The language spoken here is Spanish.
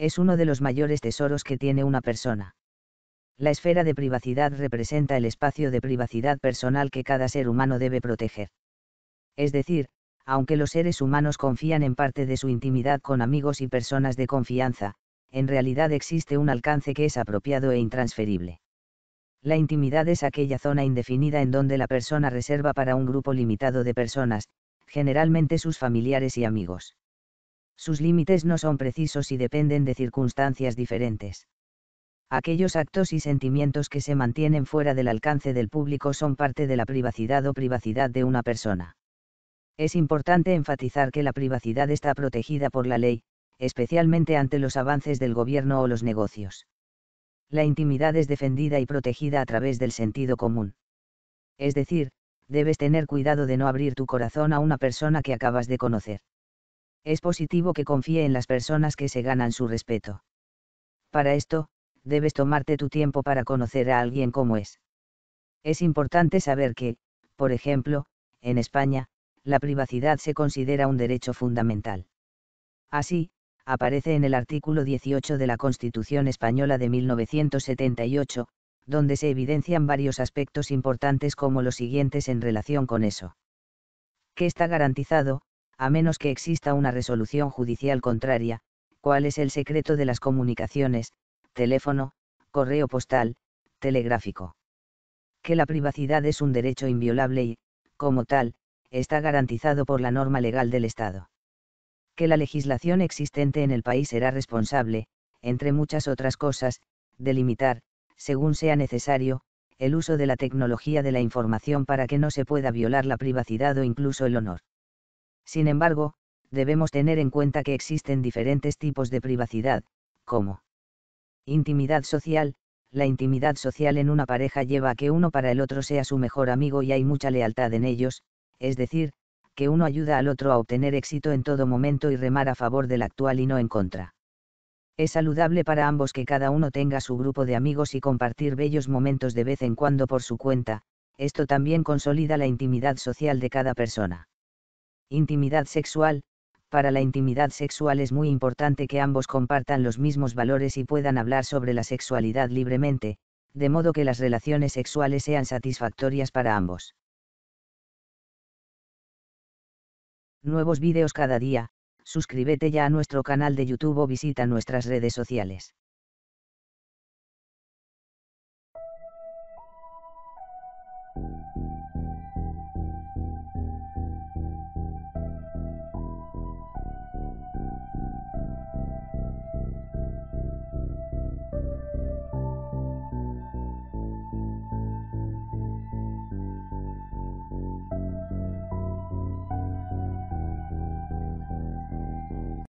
es uno de los mayores tesoros que tiene una persona. La esfera de privacidad representa el espacio de privacidad personal que cada ser humano debe proteger. Es decir, aunque los seres humanos confían en parte de su intimidad con amigos y personas de confianza, en realidad existe un alcance que es apropiado e intransferible. La intimidad es aquella zona indefinida en donde la persona reserva para un grupo limitado de personas, generalmente sus familiares y amigos. Sus límites no son precisos y dependen de circunstancias diferentes. Aquellos actos y sentimientos que se mantienen fuera del alcance del público son parte de la privacidad o privacidad de una persona. Es importante enfatizar que la privacidad está protegida por la ley, especialmente ante los avances del gobierno o los negocios. La intimidad es defendida y protegida a través del sentido común. Es decir, debes tener cuidado de no abrir tu corazón a una persona que acabas de conocer es positivo que confíe en las personas que se ganan su respeto. Para esto, debes tomarte tu tiempo para conocer a alguien como es. Es importante saber que, por ejemplo, en España, la privacidad se considera un derecho fundamental. Así, aparece en el artículo 18 de la Constitución Española de 1978, donde se evidencian varios aspectos importantes como los siguientes en relación con eso. ¿Qué está garantizado, a menos que exista una resolución judicial contraria, cuál es el secreto de las comunicaciones, teléfono, correo postal, telegráfico. Que la privacidad es un derecho inviolable y, como tal, está garantizado por la norma legal del Estado. Que la legislación existente en el país será responsable, entre muchas otras cosas, de limitar, según sea necesario, el uso de la tecnología de la información para que no se pueda violar la privacidad o incluso el honor. Sin embargo, debemos tener en cuenta que existen diferentes tipos de privacidad, como intimidad social, la intimidad social en una pareja lleva a que uno para el otro sea su mejor amigo y hay mucha lealtad en ellos, es decir, que uno ayuda al otro a obtener éxito en todo momento y remar a favor del actual y no en contra. Es saludable para ambos que cada uno tenga su grupo de amigos y compartir bellos momentos de vez en cuando por su cuenta, esto también consolida la intimidad social de cada persona. Intimidad sexual. Para la intimidad sexual es muy importante que ambos compartan los mismos valores y puedan hablar sobre la sexualidad libremente, de modo que las relaciones sexuales sean satisfactorias para ambos. Nuevos videos cada día, suscríbete ya a nuestro canal de YouTube o visita nuestras redes sociales.